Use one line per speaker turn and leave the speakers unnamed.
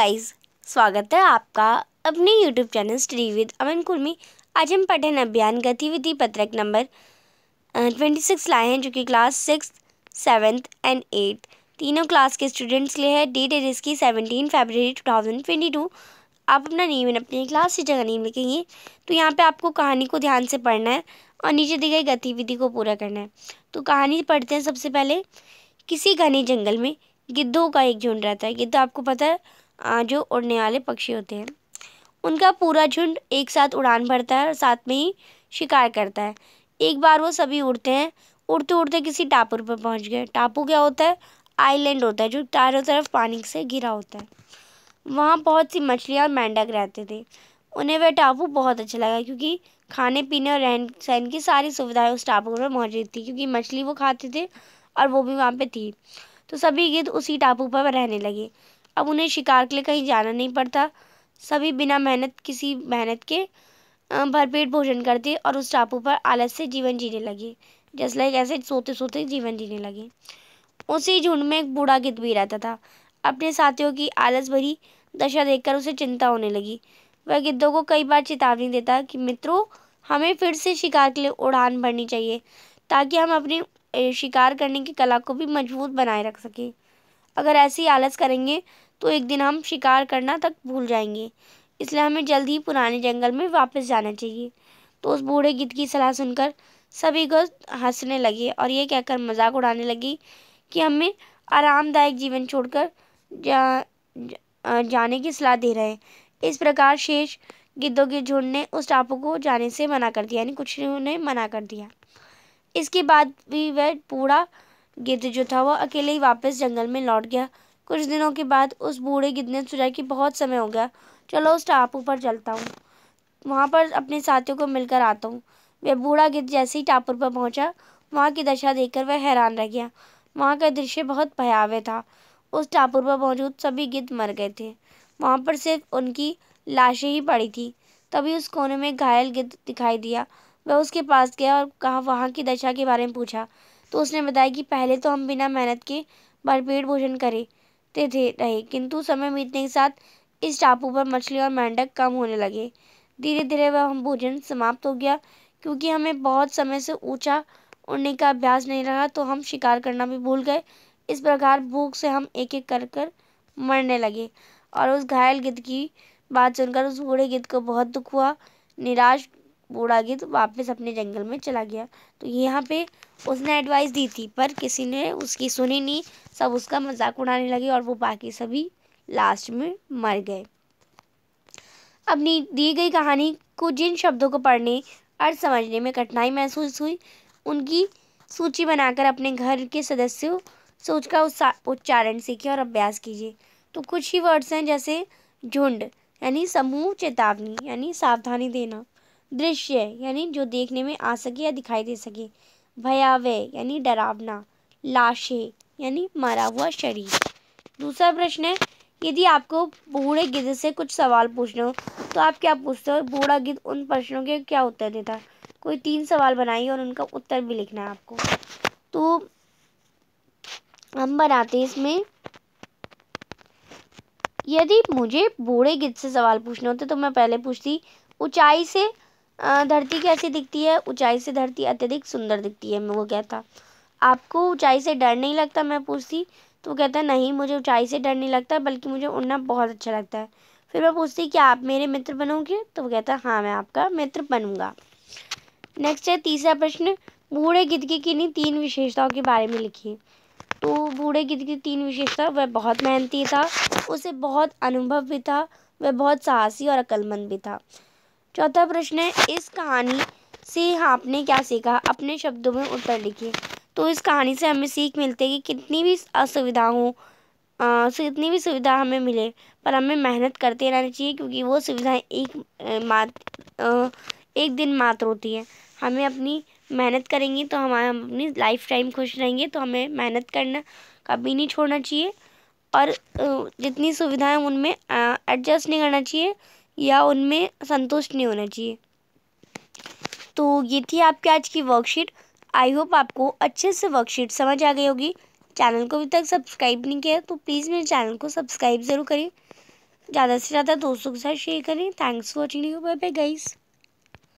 guys स्वागत है आपका अपने YouTube channel study with Aman Kurmi आज हम पठन अभियान गतिविधि पत्रक नंबर ट्वेंटी सिक्स लाए हैं जो कि class six seventh and eight तीनों क्लास के स्टूडेंट्स लिए है डेट है इसकी seventeen February two thousand twenty two आप अपना नेम एंड अपनी क्लास टीचर जगह नेम लिखेंगे तो यहाँ पे आपको कहानी को ध्यान से पढ़ना है और नीचे दी गई गतिविधि को पूरा करना है तो कहानी पढ़ते हैं सबसे पहले किसी घने जंगल में गिद्धों का एक झुंड रहता है गिद्ध आपको पता है जो उड़ने वाले पक्षी होते हैं उनका पूरा झुंड एक साथ उड़ान भरता है और साथ में ही शिकार करता है एक बार वो सभी उड़ते हैं उड़ते उड़ते किसी टापू पर पहुंच गए टापू क्या होता है आइलैंड होता है जो चारों तरफ पानी से घिरा होता है वहाँ बहुत सी मछलियाँ और मेंढक रहते थे उन्हें वह टापू बहुत अच्छा लगा क्योंकि खाने पीने और रहन सहन की सारी सुविधाएं उस टापू पर मौजूद थी क्योंकि मछली वो खाते थे और वो भी वहाँ पे थी तो सभी गिद्ध उसी टापू पर रहने लगे अब उन्हें शिकार के लिए कहीं जाना नहीं पड़ता सभी बिना मेहनत किसी मेहनत के भरपेट भोजन करते और उस टापू पर आलस से जीवन जीने लगे जस्ट लाइक ऐसे सोते सोते जीवन जीने लगे उसी झुंड में एक बूढ़ा गिद्ध भी रहता था अपने साथियों की आलस भरी दशा देखकर उसे चिंता होने लगी वह गिद्धों को कई बार चेतावनी देता कि मित्रों हमें फिर से शिकार के लिए उड़ान भरनी चाहिए ताकि हम अपनी शिकार करने की कला को भी मजबूत बनाए रख सकें अगर ऐसी आलस करेंगे तो एक दिन हम शिकार करना तक भूल जाएंगे इसलिए हमें जल्द ही पुराने जंगल में वापस जाना चाहिए तो उस बूढ़े गिद्ध की सलाह सुनकर सभी को हंसने लगे और ये कहकर मजाक उड़ाने लगी कि हमें आरामदायक जीवन छोड़कर जा, जा, जाने की सलाह दे रहे हैं इस प्रकार शेष गिद्धों के झुंड ने उस टापू को जाने से मना कर दिया यानी कुछ ने मना कर दिया इसके बाद भी वह बूढ़ा गिद्ध जो था वह अकेले ही वापस जंगल में लौट गया कुछ दिनों के बाद उस बूढ़े गिद्ध ने सोचा कि बहुत समय हो गया चलो उस टापू पर चलता हूँ वहाँ पर अपने साथियों को मिलकर आता हूँ वह बूढ़ा गिद्ध जैसे ही टापुर पर पहुँचा वहाँ की दशा देखकर वह हैरान रह गया वहाँ का दृश्य बहुत भयावह था उस टापुर पर मौजूद सभी गिद्ध मर गए थे वहाँ पर सिर्फ उनकी लाशें ही पड़ी थी तभी उस कोने में घायल गिद्ध दिखाई दिया वह उसके पास गया और कहा वहाँ की दशा के बारे में पूछा तो उसने बताया कि पहले तो हम बिना मेहनत के भरपेट भोजन करें ते थे रहे किंतु समय बीतने के साथ इस टापू पर मछली और मेंढक कम होने लगे धीरे धीरे वह हम भोजन समाप्त हो गया क्योंकि हमें बहुत समय से ऊंचा उड़ने का अभ्यास नहीं रहा तो हम शिकार करना भी भूल गए इस प्रकार भूख से हम एक एक कर कर मरने लगे और उस घायल गिद्ध की बात सुनकर उस बूढ़े गिद्ध को बहुत दुख हुआ निराश बूढ़ा तो वापस अपने जंगल में चला गया तो यहाँ पे उसने एडवाइस दी थी पर किसी ने उसकी सुनी नहीं सब उसका मजाक उड़ाने लगे और वो बाकी सभी लास्ट में मर गए अपनी दी गई कहानी को जिन शब्दों को पढ़ने और समझने में कठिनाई महसूस हुई उनकी सूची बनाकर अपने घर के सदस्यों से उसका उच्चारण सीखिए और अभ्यास कीजिए तो कुछ ही वर्ड्स हैं जैसे झुंड यानी समूह चेतावनी यानी सावधानी देना दृश्य यानी जो देखने में आ सके या दिखाई दे सके भयावह यानी डरावना लाशे यानी मरा हुआ शरीर दूसरा प्रश्न है यदि आपको बूढ़े गिद्ध से कुछ सवाल पूछने हो तो आप क्या पूछते हो बूढ़ा गिद्ध उन प्रश्नों के क्या उत्तर देता है कोई तीन सवाल बनाइए और उनका उत्तर भी लिखना है आपको तो हम बनाते हैं इसमें यदि मुझे बूढ़े गिद्ध से सवाल पूछने होते तो मैं पहले पूछती ऊंचाई से धरती कैसी दिखती है ऊंचाई से धरती अत्यधिक सुंदर दिखती है मैं वो कहता आपको ऊंचाई से डर नहीं लगता मैं पूछती तो वो कहता नहीं मुझे ऊंचाई से डर नहीं लगता बल्कि मुझे उड़ना बहुत अच्छा लगता है फिर मैं पूछती क्या आप मेरे मित्र बनोगे तो वो कहता हाँ मैं आपका मित्र बनूंगा नेक्स्ट है तीसरा प्रश्न बूढ़े गिद्ध की किन्हीं तीन विशेषताओं के बारे में लिखिए तो बूढ़े गिद्ध की तीन विशेषता वह बहुत मेहनती था उसे बहुत अनुभव भी था वह बहुत साहसी और अक्लमंद भी था चौथा प्रश्न है इस कहानी से आपने क्या सीखा अपने शब्दों में उत्तर लिखिए तो इस कहानी से हमें सीख मिलती है कि कितनी भी असुविधा हो कितनी भी सुविधा हमें मिले पर हमें मेहनत करते रहना चाहिए क्योंकि वो सुविधाएं एक मात्र एक दिन मात्र होती है हमें अपनी मेहनत करेंगे तो हम अपनी लाइफ टाइम खुश रहेंगे तो हमें मेहनत करना कभी नहीं छोड़ना चाहिए और जितनी सुविधाएं उनमें एडजस्ट नहीं करना चाहिए या उनमें संतुष्ट नहीं होना चाहिए तो ये थी आपकी आज की वर्कशीट आई होप आपको अच्छे से वर्कशीट समझ आ गई होगी चैनल को अभी तक सब्सक्राइब नहीं किया तो प्लीज़ मेरे चैनल को सब्सक्राइब ज़रूर करें ज़्यादा से ज़्यादा दोस्तों के साथ शेयर करें thanks for watching bye bye guys